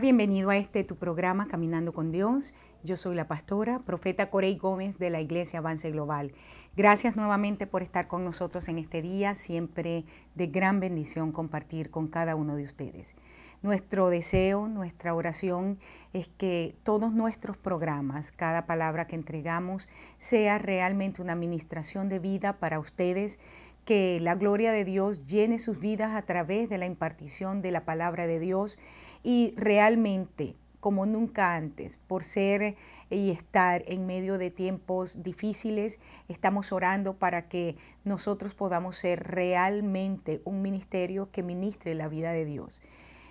bienvenido a este tu programa Caminando con Dios. Yo soy la pastora, profeta Corey Gómez de la Iglesia Avance Global. Gracias nuevamente por estar con nosotros en este día, siempre de gran bendición compartir con cada uno de ustedes. Nuestro deseo, nuestra oración es que todos nuestros programas, cada palabra que entregamos, sea realmente una administración de vida para ustedes, que la gloria de Dios llene sus vidas a través de la impartición de la palabra de Dios y realmente como nunca antes, por ser y estar en medio de tiempos difíciles. Estamos orando para que nosotros podamos ser realmente un ministerio que ministre la vida de Dios.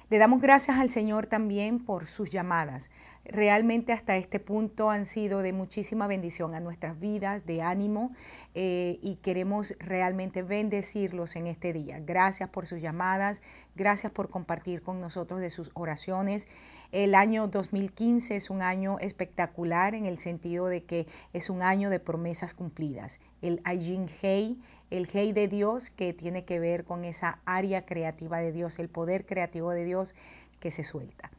Le damos gracias al Señor también por sus llamadas realmente hasta este punto han sido de muchísima bendición a nuestras vidas, de ánimo, eh, y queremos realmente bendecirlos en este día. Gracias por sus llamadas, gracias por compartir con nosotros de sus oraciones. El año 2015 es un año espectacular en el sentido de que es un año de promesas cumplidas. El Ajin Hei el Hei de Dios que tiene que ver con esa área creativa de Dios, el poder creativo de Dios que se suelta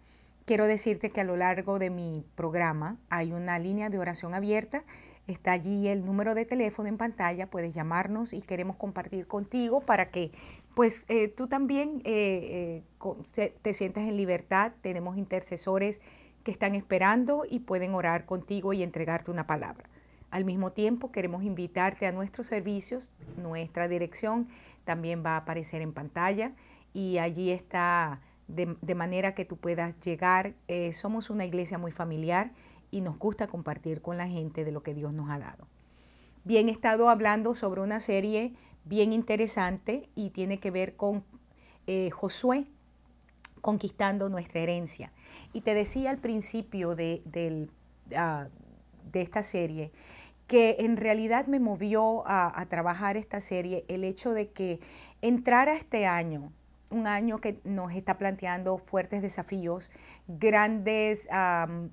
quiero decirte que a lo largo de mi programa hay una línea de oración abierta. Está allí el número de teléfono en pantalla, puedes llamarnos y queremos compartir contigo para que pues eh, tú también eh, eh, te sientas en libertad. Tenemos intercesores que están esperando y pueden orar contigo y entregarte una palabra. Al mismo tiempo, queremos invitarte a nuestros servicios. Nuestra dirección también va a aparecer en pantalla y allí está de, manera que tú puedas llegar. Eh, somos una iglesia muy familiar y nos gusta compartir con la gente de lo que Dios nos ha dado. Bien, he estado hablando sobre una serie bien interesante y tiene que ver con eh, Josué conquistando nuestra herencia. Y te decía al principio de, del, ah, de esta serie que en realidad me movió a, trabajar esta serie el hecho de que entrar a este año un año que nos está planteando fuertes desafíos, grandes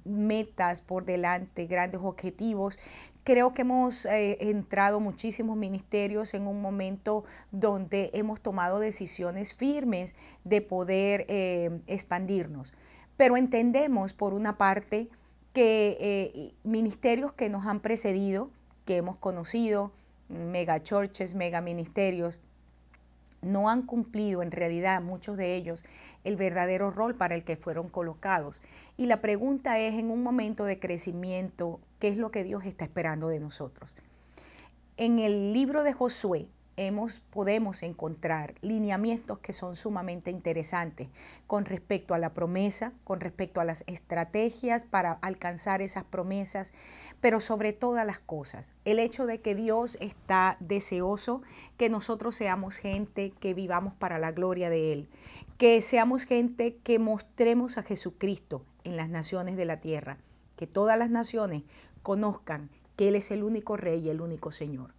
metas por delante, grandes objetivos. Creo que hemos eh, entrado muchísimos ministerios en un momento donde hemos tomado decisiones firmes de poder eh, expandirnos. Pero entendemos, por una parte, que eh, ministerios que nos han precedido, que hemos conocido, mega churches, mega ministerios, no han cumplido en realidad muchos de ellos el verdadero rol para el que fueron colocados. Y la pregunta es, en un momento de crecimiento, ¿qué es lo que Dios está esperando de nosotros? En el libro de Josué, podemos encontrar lineamientos que son sumamente interesantes con respecto a la promesa, con respecto a las estrategias para alcanzar esas promesas, pero sobre todas las cosas, el hecho de que Dios está deseoso que nosotros seamos gente que vivamos para la gloria de Él, que seamos gente que mostremos a Jesucristo en las naciones de la tierra, que todas las naciones conozcan que Él es el único Rey y el único Señor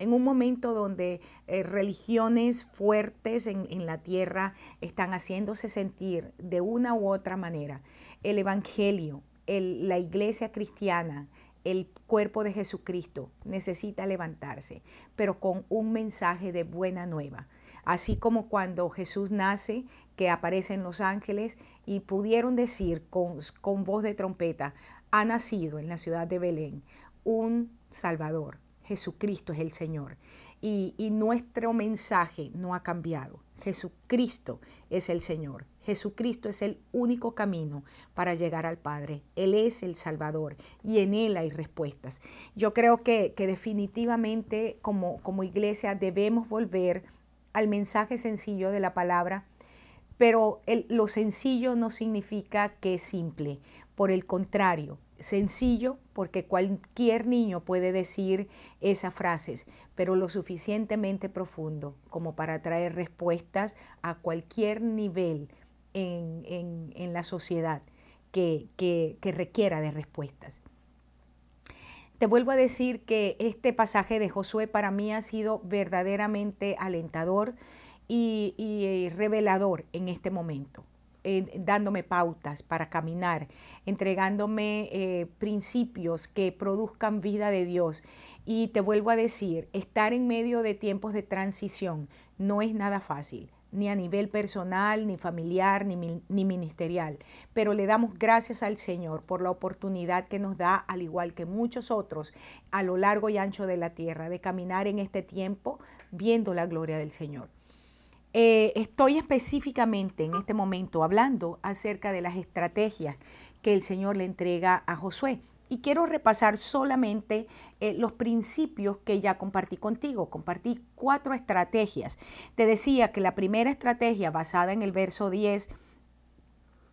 en un momento donde eh, religiones fuertes en, la tierra están haciéndose sentir de una u otra manera. El Evangelio, la iglesia cristiana, el cuerpo de Jesucristo necesita levantarse, pero con un mensaje de buena nueva. Así como cuando Jesús nace, que aparecen los ángeles y pudieron decir con, con voz de trompeta, ha nacido en la ciudad de Belén un Salvador, Jesucristo es el Señor. Y, nuestro mensaje no ha cambiado. Jesucristo es el Señor. Jesucristo es el único camino para llegar al Padre. Él es el Salvador y en Él hay respuestas. Yo creo que, definitivamente como, iglesia debemos volver al mensaje sencillo de la palabra, pero lo sencillo no significa que es simple. Por el contrario, sencillo porque cualquier niño puede decir esas frases, pero lo suficientemente profundo como para traer respuestas a cualquier nivel en, la sociedad que, que, que requiera de respuestas. Te vuelvo a decir que este pasaje de Josué para mí ha sido verdaderamente alentador y, y eh, revelador en este momento dándome pautas para caminar, entregándome eh, principios que produzcan vida de Dios. Y te vuelvo a decir, estar en medio de tiempos de transición no es nada fácil ni a nivel personal, ni familiar, ni, ni, ministerial. Pero le damos gracias al Señor por la oportunidad que nos da, al igual que muchos otros, a lo largo y ancho de la tierra, de caminar en este tiempo viendo la gloria del Señor. Eh, estoy específicamente en este momento hablando acerca de las estrategias que el Señor le entrega a Josué. Y quiero repasar solamente eh, los principios que ya compartí contigo. Compartí cuatro estrategias. Te decía que la primera estrategia basada en el verso 10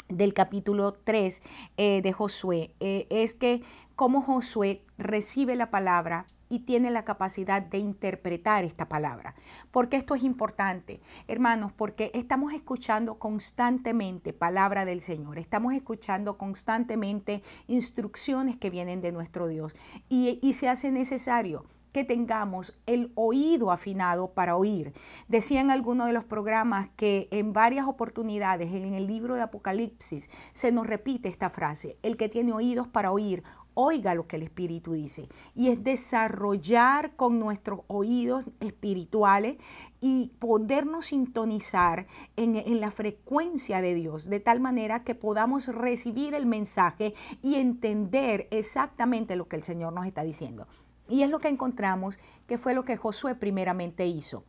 del capítulo 3 eh, de Josué es que como Josué recibe la palabra y tiene la capacidad de interpretar esta palabra. porque esto es importante? Hermanos, porque estamos escuchando constantemente palabra del Señor, estamos escuchando constantemente instrucciones que vienen de nuestro Dios y, y se hace necesario que tengamos el oído afinado para oír. Decía en alguno de los programas que en varias oportunidades en el libro de Apocalipsis se nos repite esta frase, el que tiene oídos para oír, oiga lo que el Espíritu dice. Y es desarrollar con nuestros oídos espirituales y podernos sintonizar en, en, la frecuencia de Dios, de tal manera que podamos recibir el mensaje y entender exactamente lo que el Señor nos está diciendo. Y es lo que encontramos que fue lo que Josué primeramente hizo.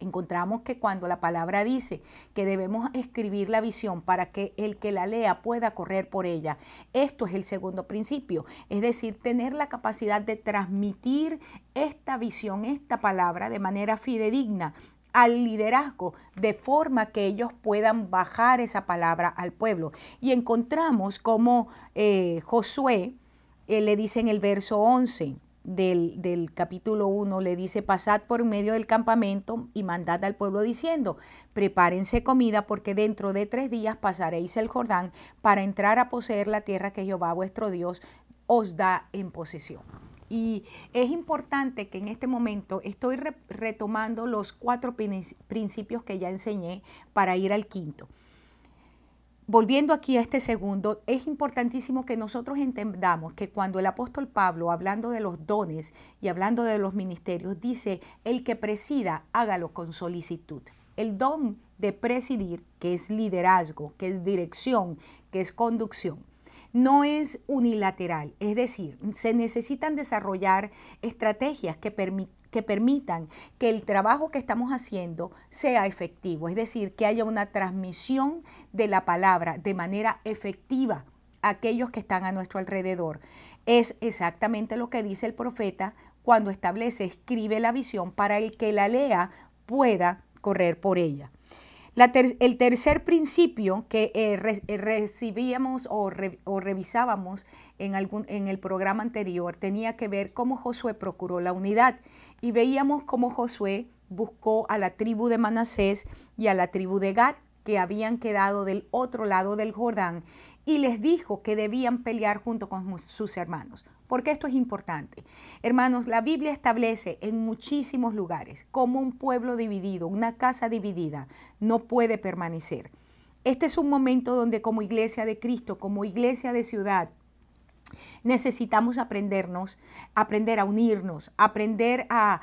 Encontramos que cuando la palabra dice que debemos escribir la visión para que el que la lea pueda correr por ella, esto es el segundo principio, es decir, tener la capacidad de transmitir esta visión, esta palabra de manera fidedigna al liderazgo, de forma que ellos puedan bajar esa palabra al pueblo. Y encontramos como eh, Josué eh, le dice en el verso 11, del, capítulo 1 le dice, pasad por medio del campamento y mandad al pueblo diciendo, prepárense comida porque dentro de tres días pasaréis el Jordán para entrar a poseer la tierra que Jehová vuestro Dios os da en posesión. Y es importante que en este momento estoy retomando los cuatro principios que ya enseñé para ir al quinto volviendo aquí a este segundo, es importantísimo que nosotros entendamos que cuando el apóstol Pablo, hablando de los dones y hablando de los ministerios, dice, el que presida, hágalo con solicitud. El don de presidir, que es liderazgo, que es dirección, que es conducción, no es unilateral, es decir, se necesitan desarrollar estrategias que permitan que permitan que el trabajo que estamos haciendo sea efectivo, es decir, que haya una transmisión de la palabra de manera efectiva a aquellos que están a nuestro alrededor. Es exactamente lo que dice el profeta cuando establece, escribe la visión para el que la lea pueda correr por ella el tercer principio que eh, eh, recibíamos o, revisábamos en, en el programa anterior tenía que ver cómo Josué procuró la unidad y veíamos cómo Josué buscó a la tribu de Manasés y a la tribu de Gad que habían quedado del otro lado del Jordán y les dijo que debían pelear junto con sus hermanos. Porque esto es importante. Hermanos, la Biblia establece en muchísimos lugares cómo un pueblo dividido, una casa dividida, no puede permanecer. Este es un momento donde como iglesia de Cristo, como iglesia de ciudad, necesitamos aprendernos, aprender a unirnos, aprender a,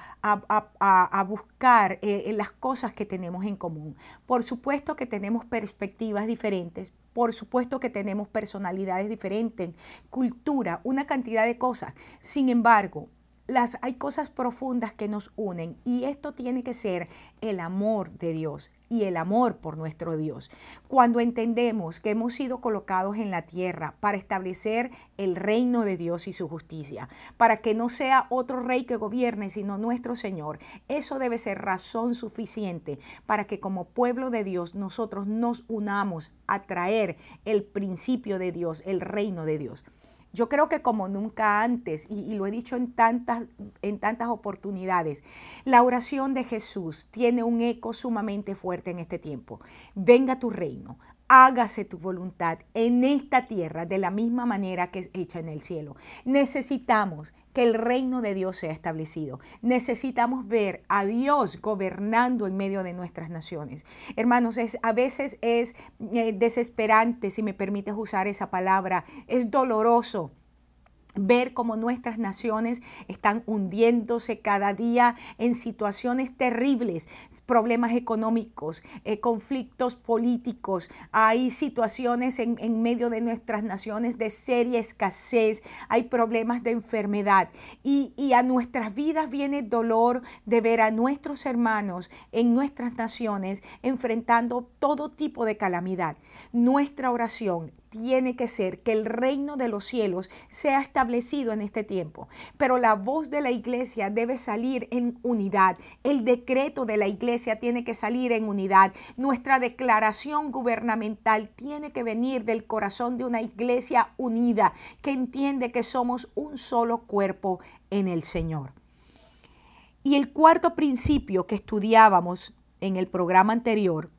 buscar eh, las cosas que tenemos en común. Por supuesto que tenemos perspectivas diferentes, por supuesto que tenemos personalidades diferentes, cultura, una cantidad de cosas. Sin embargo, hay cosas profundas que nos unen y esto tiene que ser el amor de Dios y el amor por nuestro Dios. Cuando entendemos que hemos sido colocados en la tierra para establecer el reino de Dios y su justicia, para que no sea otro rey que gobierne, sino nuestro Señor, eso debe ser razón suficiente para que como pueblo de Dios nosotros nos unamos a traer el principio de Dios, el reino de Dios. Yo creo que como nunca antes, y, lo he dicho en tantas, en tantas oportunidades, la oración de Jesús tiene un eco sumamente fuerte en este tiempo. Venga tu reino, hágase tu voluntad en esta tierra de la misma manera que es hecha en el cielo. Necesitamos que el reino de Dios sea establecido. Necesitamos ver a Dios gobernando en medio de nuestras naciones. Hermanos, es, a veces es eh, desesperante, si me permites usar esa palabra, es doloroso ver cómo nuestras naciones están hundiéndose cada día en situaciones terribles, problemas económicos, eh, conflictos políticos, hay situaciones en, medio de nuestras naciones de seria escasez, hay problemas de enfermedad y, y a nuestras vidas viene dolor de ver a nuestros hermanos en nuestras naciones enfrentando todo tipo de calamidad. Nuestra oración tiene que ser que el reino de los cielos sea establecido en este tiempo. Pero la voz de la iglesia debe salir en unidad. El decreto de la iglesia tiene que salir en unidad. Nuestra declaración gubernamental tiene que venir del corazón de una iglesia unida que entiende que somos un solo cuerpo en el Señor. Y el cuarto principio que estudiábamos en el programa anterior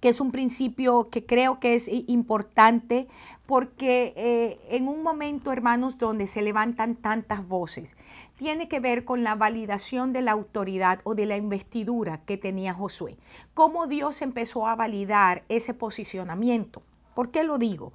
que es un principio que creo que es importante porque eh, en un momento, hermanos, donde se levantan tantas voces, tiene que ver con la validación de la autoridad o de la investidura que tenía Josué. Cómo Dios empezó a validar ese posicionamiento. ¿Por qué lo digo?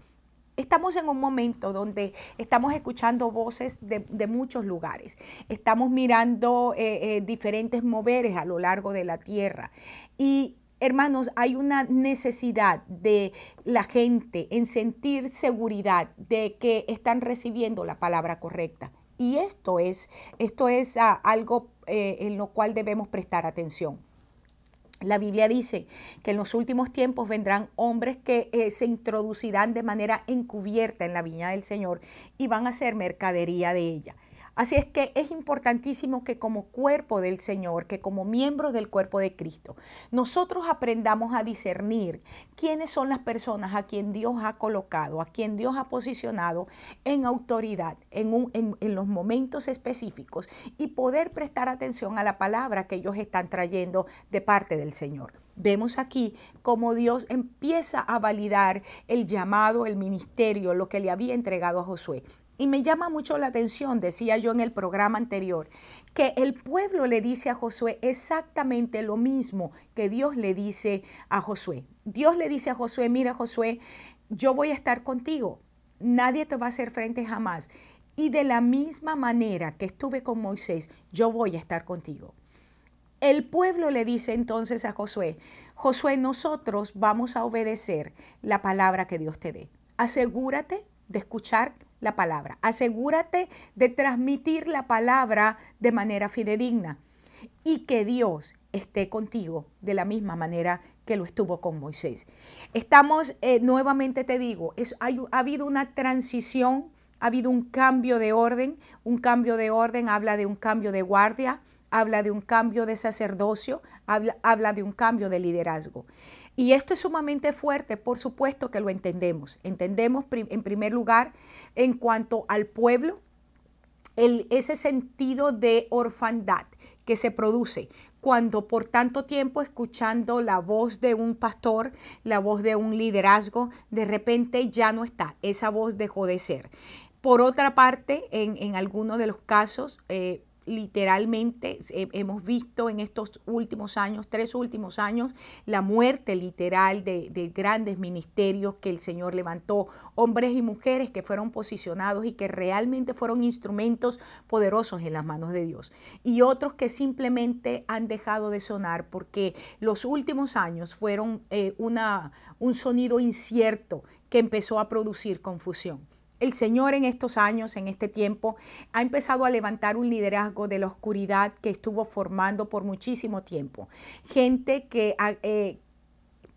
Estamos en un momento donde estamos escuchando voces de, muchos lugares, estamos mirando eh, eh, diferentes moveres a lo largo de la tierra y Hermanos, hay una necesidad de la gente en sentir seguridad de que están recibiendo la palabra correcta. Y esto es, esto es ah, algo eh, en lo cual debemos prestar atención. La Biblia dice que en los últimos tiempos vendrán hombres que eh, se introducirán de manera encubierta en la viña del Señor y van a ser mercadería de ella. Así es que es importantísimo que como cuerpo del Señor, que como miembros del cuerpo de Cristo, nosotros aprendamos a discernir quiénes son las personas a quien Dios ha colocado, a quien Dios ha posicionado en autoridad, en, los momentos específicos y poder prestar atención a la palabra que ellos están trayendo de parte del Señor. Vemos aquí cómo Dios empieza a validar el llamado, el ministerio, lo que le había entregado a Josué. Y me llama mucho la atención, decía yo en el programa anterior, que el pueblo le dice a Josué exactamente lo mismo que Dios le dice a Josué. Dios le dice a Josué, mira Josué, yo voy a estar contigo, nadie te va a hacer frente jamás. Y de la misma manera que estuve con Moisés, yo voy a estar contigo. El pueblo le dice entonces a Josué, Josué, nosotros vamos a obedecer la palabra que Dios te dé. Asegúrate de escuchar la palabra. Asegúrate de transmitir la palabra de manera fidedigna y que Dios esté contigo de la misma manera que lo estuvo con Moisés. Estamos, eh, nuevamente te digo, ha habido una transición, ha habido un cambio de orden, un cambio de orden habla de un cambio de guardia, habla de un cambio de sacerdocio, habla de un cambio de liderazgo. Y esto es sumamente fuerte, por supuesto que lo entendemos. Entendemos en primer lugar en cuanto al pueblo, ese sentido de orfandad que se produce cuando por tanto tiempo escuchando la voz de un pastor, la voz de un liderazgo, de repente ya no está, esa voz dejó de ser. Por otra parte, en, algunos de los casos, eh, literalmente hemos visto en estos últimos años, tres últimos años, la muerte literal de, grandes ministerios que el Señor levantó, hombres y mujeres que fueron posicionados y que realmente fueron instrumentos poderosos en las manos de Dios. Y otros que simplemente han dejado de sonar porque los últimos años fueron eh, un sonido incierto que empezó a producir confusión. El Señor en estos años, en este tiempo, ha empezado a levantar un liderazgo de la oscuridad que estuvo formando por muchísimo tiempo. Gente que... Ah, eh,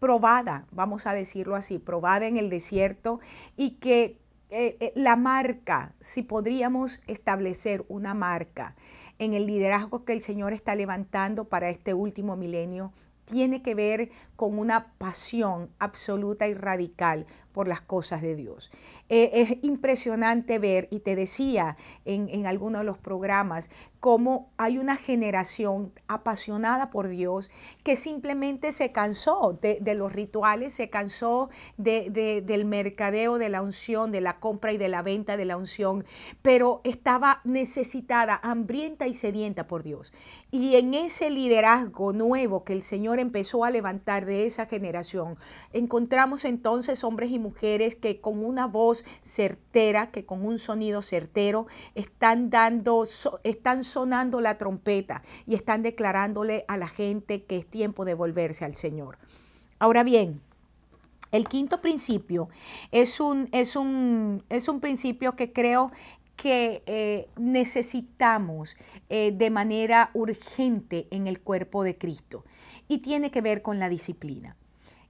probada, vamos a decirlo así, probada en el desierto y que eh, eh, la marca, si podríamos establecer una marca en el liderazgo que el Señor está levantando para este último milenio, tiene que ver con una pasión absoluta y radical por las cosas de Dios. Eh, es impresionante ver, y te decía en, en alguno de los programas, cómo hay una generación apasionada por Dios que simplemente se cansó de, los rituales, se cansó de, del mercadeo de la unción, de la compra y de la venta de la unción, pero estaba necesitada, hambrienta y sedienta por Dios. Y en ese liderazgo nuevo que el Señor empezó a levantar, de esa generación. Encontramos entonces hombres y mujeres que con una voz certera, que con un sonido certero, están dando, están sonando la trompeta y están declarándole a la gente que es tiempo de volverse al Señor. Ahora bien, el quinto principio es un, es un, es un principio que creo que eh, necesitamos eh, de manera urgente en el cuerpo de Cristo y tiene que ver con la disciplina.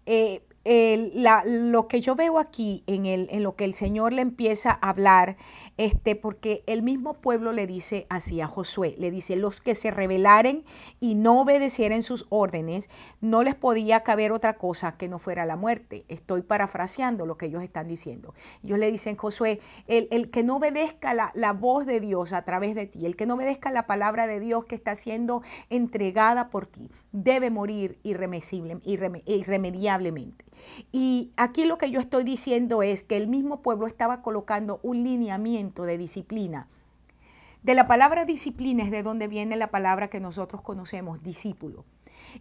Eh, la, lo que yo veo aquí en, el, en, lo que el Señor le empieza a hablar, este, porque el mismo pueblo le dice así a Josué, le dice, los que se rebelaren y no obedecieren sus órdenes, no les podía caber otra cosa que no fuera la muerte. Estoy parafraseando lo que ellos están diciendo. Ellos le dicen, Josué, el, que no obedezca la, voz de Dios a través de ti, el que no obedezca la palabra de Dios que está siendo entregada por ti, debe morir irremediablemente. Y aquí lo que yo estoy diciendo es que el mismo pueblo estaba colocando un lineamiento de disciplina. De la palabra disciplina es de donde viene la palabra que nosotros conocemos, discípulo.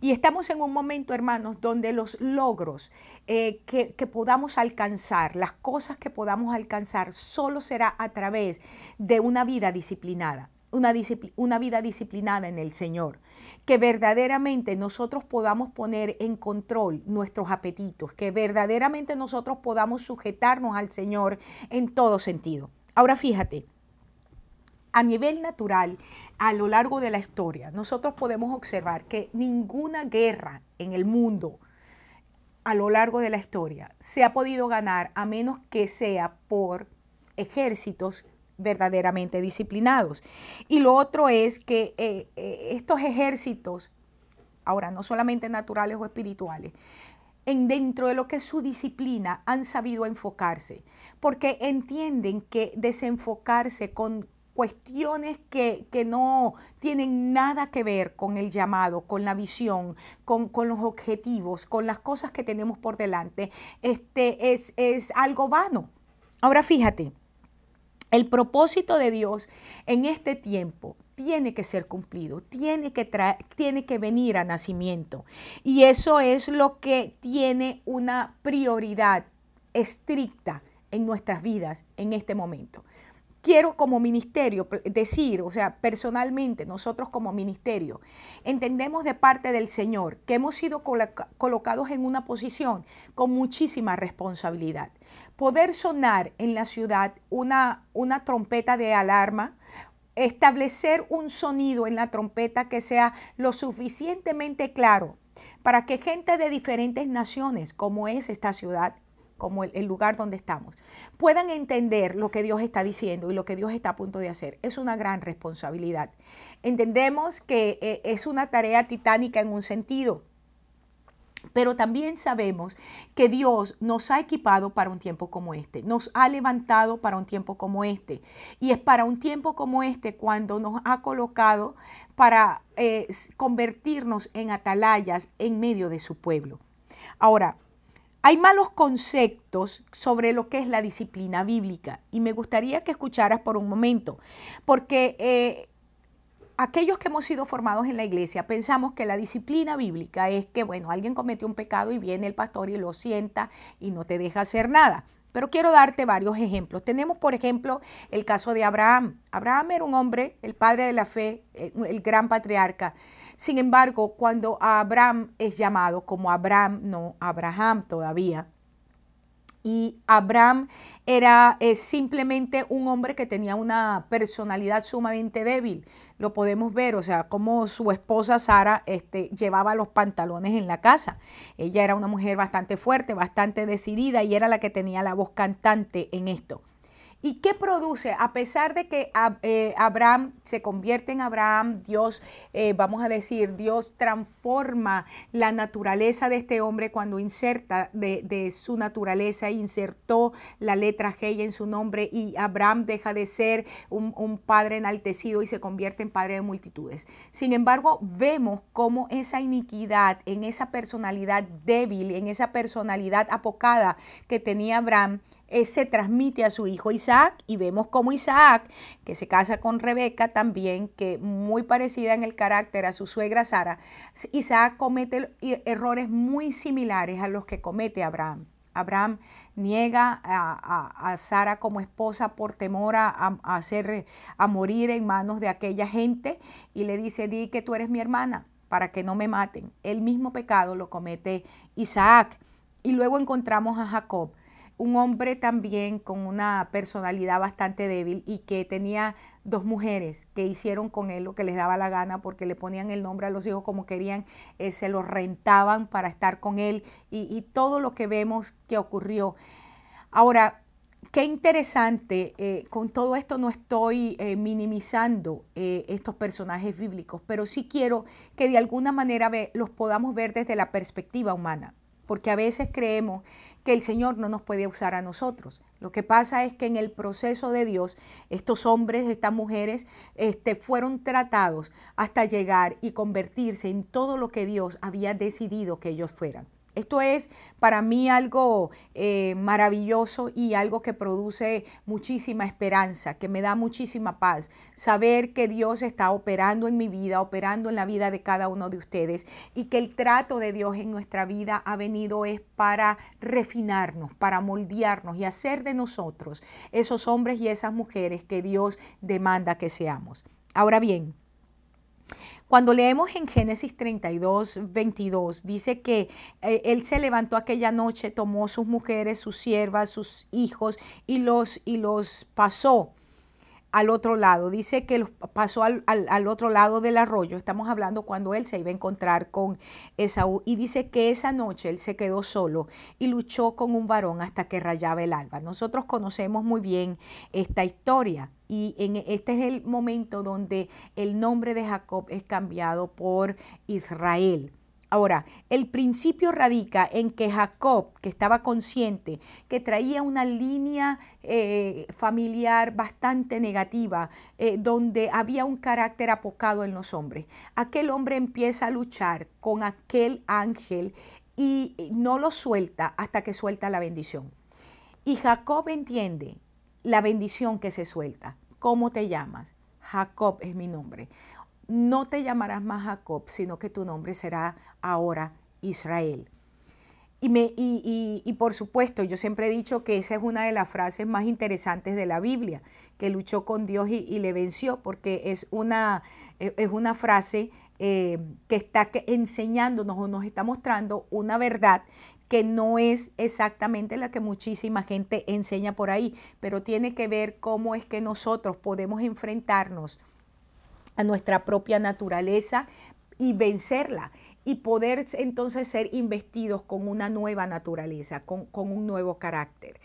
Y estamos en un momento, hermanos, donde los logros eh, que, que, podamos alcanzar, las cosas que podamos alcanzar, solo será a través de una vida disciplinada una, vida disciplinada en el Señor. Que verdaderamente nosotros podamos poner en control nuestros apetitos, que verdaderamente nosotros podamos sujetarnos al Señor en todo sentido. Ahora fíjate, a nivel natural, a lo largo de la historia, nosotros podemos observar que ninguna guerra en el mundo, a lo largo de la historia se ha podido ganar a menos que sea por ejércitos verdaderamente disciplinados. Y lo otro es que eh, eh, estos ejércitos, ahora no solamente naturales o espirituales, en dentro de lo que es su disciplina han sabido enfocarse, porque entienden que desenfocarse con cuestiones que, no tienen nada que ver con el llamado, con la visión, con, los objetivos, con las cosas que tenemos por delante, este, es algo vano. Ahora fíjate, el propósito de Dios en este tiempo tiene que ser cumplido, tiene que, tiene que venir a nacimiento. Y eso es lo que tiene una prioridad estricta en nuestras vidas en este momento quiero como ministerio decir, o sea, personalmente nosotros como ministerio, entendemos de parte del Señor que hemos sido colocados en una posición con muchísima responsabilidad. Poder sonar en la ciudad una, una trompeta de alarma, establecer un sonido en la trompeta que sea lo suficientemente claro para que gente de diferentes naciones, como es esta ciudad, como el, lugar donde estamos, puedan entender lo que Dios está diciendo y lo que Dios está a punto de hacer. Es una gran responsabilidad. Entendemos que eh, es una tarea titánica en un sentido. Pero también sabemos que Dios nos ha equipado para un tiempo como este, nos ha levantado para un tiempo como este. Y es para un tiempo como este cuando nos ha colocado para eh, convertirnos en atalayas en medio de su pueblo. Ahora, hay malos conceptos sobre lo que es la disciplina bíblica y me gustaría que escucharas por un momento, porque eh, aquellos que hemos sido formados en la iglesia pensamos que la disciplina bíblica es que, bueno, alguien comete un pecado y viene el pastor y lo sienta y no te deja hacer nada. Pero quiero darte varios ejemplos. Tenemos, por ejemplo, el caso de Abraham. Abraham era un hombre, el padre de la fe, eh, el gran patriarca. Sin embargo, cuando Abraham es llamado como Abraham, no Abraham todavía, y Abraham era eh, simplemente un hombre que tenía una personalidad sumamente débil. Lo podemos ver, o sea, como su esposa Sara este, llevaba los pantalones en la casa. Ella era una mujer bastante fuerte, bastante decidida y era la que tenía la voz cantante en esto. ¿Y qué produce? A pesar de que eh, Abraham se convierte en Abraham, Dios, eh, vamos a decir, Dios transforma la naturaleza de este hombre cuando inserta de, su naturaleza, insertó la letra G en su nombre y Abraham deja de ser un, un padre enaltecido y se convierte en padre de multitudes. Sin embargo, vemos cómo esa iniquidad en esa personalidad débil, en esa personalidad apocada que tenía Abraham, se transmite a su hijo Isaac y vemos como Isaac, que se casa con Rebeca también, que muy parecida en el carácter a su suegra Sara, Isaac comete errores muy similares a los que comete Abraham. Abraham niega a, Sara como esposa por temor a, a, hacer, a morir en manos de aquella gente y le dice, di que tú eres mi hermana para que no me maten. El mismo pecado lo comete Isaac. Y luego encontramos a Jacob un hombre también con una personalidad bastante débil y que tenía dos mujeres que hicieron con él lo que les daba la gana porque le ponían el nombre a los hijos como querían, eh, se los rentaban para estar con él y, todo lo que vemos que ocurrió. Ahora, qué interesante, eh, con todo esto no estoy eh, minimizando estos personajes bíblicos, pero sí quiero que de alguna manera los podamos ver desde la perspectiva humana porque a veces creemos que el Señor no nos puede usar a nosotros. Lo que pasa es que en el proceso de Dios, estos hombres, estas mujeres, este, fueron tratados hasta llegar y convertirse en todo lo que Dios había decidido que ellos fueran. Esto es para mí algo eh, maravilloso y algo que produce muchísima esperanza, que me da muchísima paz. Saber que Dios está operando en mi vida, operando en la vida de cada uno de ustedes y que el trato de Dios en nuestra vida ha venido es para refinarnos, para moldearnos y hacer de nosotros esos hombres y esas mujeres que Dios demanda que seamos. Ahora bien, cuando leemos en Génesis 32, 22, dice que eh, él se levantó aquella noche, tomó sus mujeres, sus siervas, sus hijos y los, y los pasó al otro lado. Dice que pasó al, al, otro lado del arroyo. Estamos hablando cuando él se iba a encontrar con Esaú. Y dice que esa noche él se quedó solo y luchó con un varón hasta que rayaba el alba. Nosotros conocemos muy bien esta historia. Y en, este es el momento donde el nombre de Jacob es cambiado por Israel. Ahora, el principio radica en que Jacob, que estaba consciente, que traía una línea eh, familiar bastante negativa, eh, donde había un carácter apocado en los hombres, aquel hombre empieza a luchar con aquel ángel y no lo suelta hasta que suelta la bendición. Y Jacob entiende la bendición que se suelta. ¿Cómo te llamas? Jacob es mi nombre no te llamarás más Jacob, sino que tu nombre será ahora Israel. Y, y, por supuesto, yo siempre he dicho que esa es una de las frases más interesantes de la Biblia, que luchó con Dios y, le venció, porque es una, e, es una frase eh, que está enseñándonos o nos está mostrando una verdad que no es exactamente la que muchísima gente enseña por ahí, pero tiene que ver cómo es que nosotros podemos enfrentarnos a nuestra propia naturaleza y vencerla y poder entonces ser investidos con una nueva naturaleza, con, un nuevo carácter.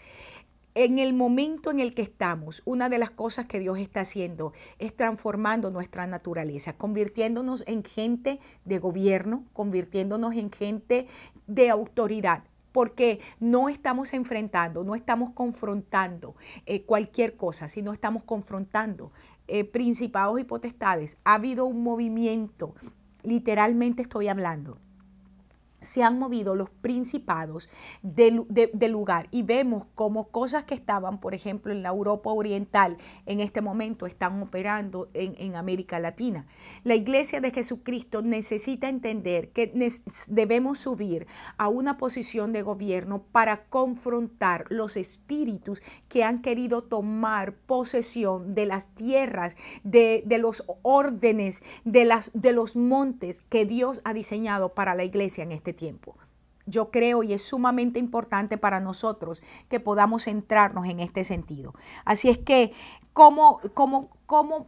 En el momento en el que estamos, una de las cosas que Dios está haciendo es transformando nuestra naturaleza, convirtiéndonos en gente de gobierno, convirtiéndonos en gente de autoridad, porque no estamos enfrentando, no estamos confrontando eh, cualquier cosa, sino estamos confrontando eh, principados y potestades. Ha habido un movimiento, literalmente estoy hablando, se han movido los principados del lugar y vemos como cosas que estaban, por ejemplo, en la Europa Oriental, en este momento están operando en, América Latina. La iglesia de Jesucristo necesita entender que debemos subir a una posición de gobierno para confrontar los espíritus que han querido tomar posesión de las tierras, de, los órdenes, de, de los montes que Dios ha diseñado para la iglesia en este este tiempo. Yo creo y es sumamente importante para nosotros que podamos centrarnos en este sentido. Así es que, ¿cómo,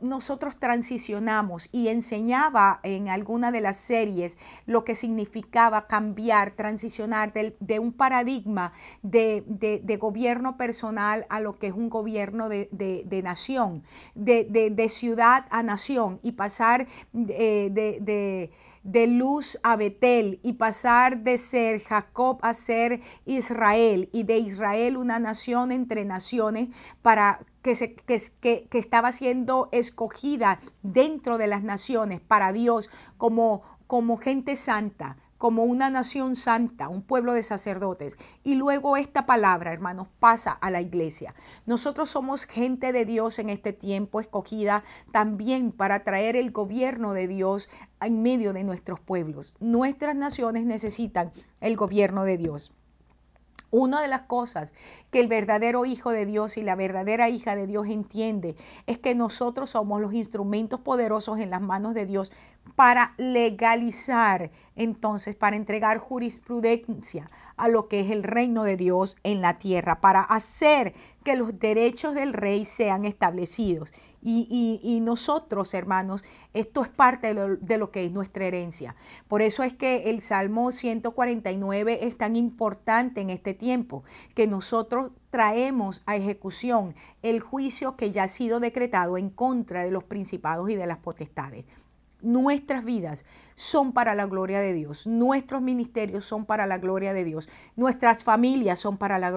nosotros transicionamos? Y enseñaba en alguna de las series lo que significaba cambiar, transicionar de, un paradigma de, de, de, gobierno personal a lo que es un gobierno de, nación, de, ciudad a nación y pasar eh, de de Luz a Betel y pasar de ser Jacob a ser Israel y de Israel una nación entre naciones para que, se, que, que estaba siendo escogida dentro de las naciones para Dios como, como gente santa, como una nación santa, un pueblo de sacerdotes. Y luego esta palabra, hermanos, pasa a la iglesia. Nosotros somos gente de Dios en este tiempo escogida también para traer el gobierno de Dios en medio de nuestros pueblos. Nuestras naciones necesitan el gobierno de Dios. Una de las cosas que el verdadero hijo de Dios y la verdadera hija de Dios entiende es que nosotros somos los instrumentos poderosos en las manos de Dios para legalizar, entonces, para entregar jurisprudencia a lo que es el reino de Dios en la tierra, para hacer que los derechos del rey sean establecidos. Y, nosotros, hermanos, esto es parte de lo, de lo, que es nuestra herencia. Por eso es que el Salmo 149 es tan importante en este tiempo, que nosotros traemos a ejecución el juicio que ya ha sido decretado en contra de los principados y de las potestades. Nuestras vidas son para la gloria de Dios, nuestros ministerios son para la gloria de Dios, nuestras familias son para la,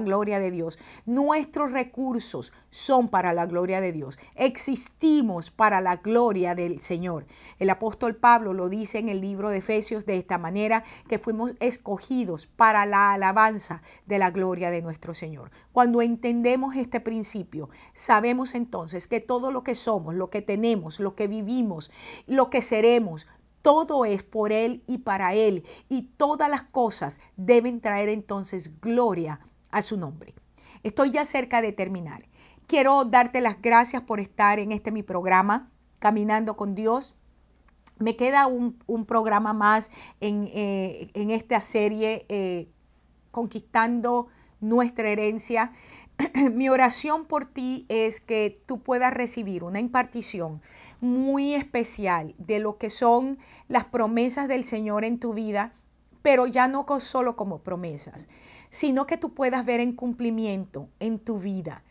gloria de Dios, nuestros recursos son para la gloria de Dios, existimos para la gloria del Señor. El apóstol Pablo lo dice en el libro de Efesios de esta manera, que fuimos escogidos para la alabanza de la gloria de nuestro Señor. Cuando entendemos este principio, sabemos entonces que todo lo que somos, lo que tenemos, lo que vivimos, lo que seremos, todo es por Él y para Él, y todas las cosas deben traer entonces gloria a su nombre. Estoy ya cerca de terminar. Quiero darte las gracias por estar en este mi programa, Caminando con Dios. Me queda un, programa más en, eh, en esta serie, eh, Conquistando nuestra herencia. Mi oración por ti es que tú puedas recibir una impartición muy especial de lo que son las promesas del Señor en tu vida, pero ya no solo como promesas, sino que tú puedas ver en cumplimiento en tu vida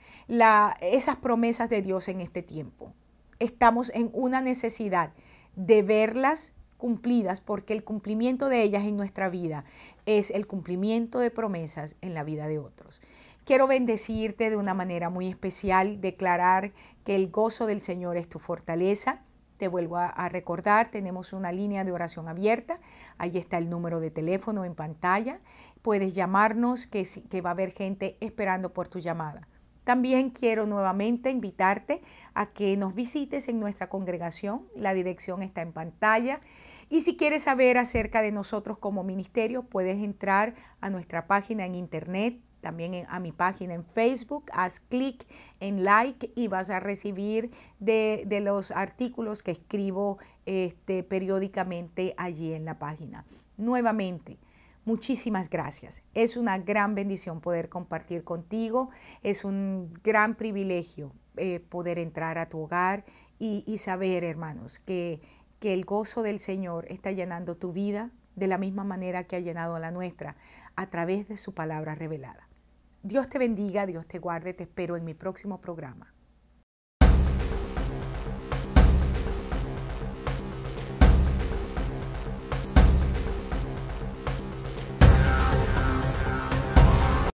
esas promesas de Dios en este tiempo. Estamos en una necesidad de verlas cumplidas porque el cumplimiento de ellas en nuestra vida es el cumplimiento de promesas en la vida de otros. Quiero bendecirte de una manera muy especial, declarar que el gozo del Señor es tu fortaleza. Te vuelvo a, recordar, tenemos una línea de oración abierta. Ahí está el número de teléfono en pantalla. Puedes llamarnos, que, que va a haber gente esperando por tu llamada. También quiero nuevamente invitarte a que nos visites en nuestra congregación. La dirección está en pantalla. Y si quieres saber acerca de nosotros como ministerio, puedes entrar a nuestra página en internet también a mi página en Facebook, haz clic en like y vas a recibir de, los artículos que escribo este, periódicamente allí en la página. Nuevamente, Muchísimas gracias. Es una gran bendición poder compartir contigo. Es un gran privilegio eh, poder entrar a tu hogar y, saber, hermanos, que, que, el gozo del Señor está llenando tu vida de la misma manera que ha llenado la nuestra a través de su palabra revelada. Dios te bendiga, Dios te guarde, te espero en mi próximo programa.